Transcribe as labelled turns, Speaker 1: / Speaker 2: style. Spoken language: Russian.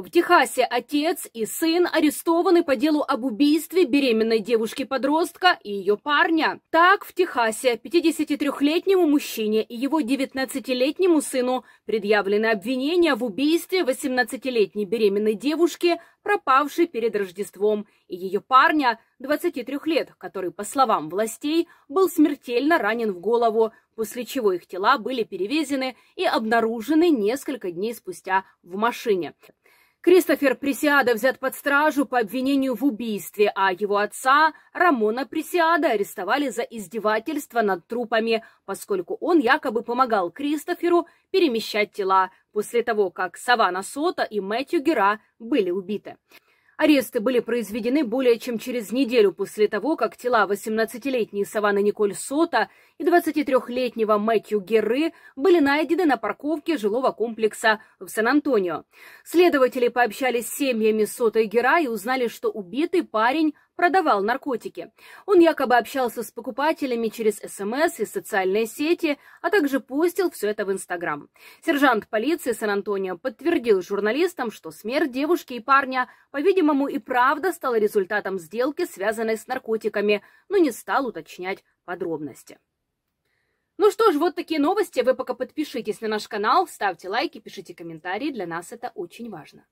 Speaker 1: В Техасе отец и сын арестованы по делу об убийстве беременной девушки-подростка и ее парня. Так, в Техасе 53-летнему мужчине и его 19-летнему сыну предъявлены обвинения в убийстве 18-летней беременной девушки, пропавшей перед Рождеством, и ее парня, 23 лет, который, по словам властей, был смертельно ранен в голову, после чего их тела были перевезены и обнаружены несколько дней спустя в машине. Кристофер Пресиада взят под стражу по обвинению в убийстве, а его отца Рамона Пресиада арестовали за издевательство над трупами, поскольку он якобы помогал Кристоферу перемещать тела после того, как Савана Сота и Мэтью Гера были убиты. Аресты были произведены более чем через неделю после того, как тела 18-летней Саваны Николь Сота и 23-летнего Мэтью Герры были найдены на парковке жилого комплекса в Сан-Антонио. Следователи пообщались с семьями Сота и Гера и узнали, что убитый парень продавал наркотики. Он якобы общался с покупателями через СМС и социальные сети, а также постил все это в Инстаграм. Сержант полиции Сан-Антонио подтвердил журналистам, что смерть девушки и парня, по-видимому, подозреваемому и правда стало результатом сделки, связанной с наркотиками, но не стал уточнять подробности. Ну что ж, вот такие новости. Вы пока подпишитесь на наш канал, ставьте лайки, пишите комментарии. Для нас это очень важно.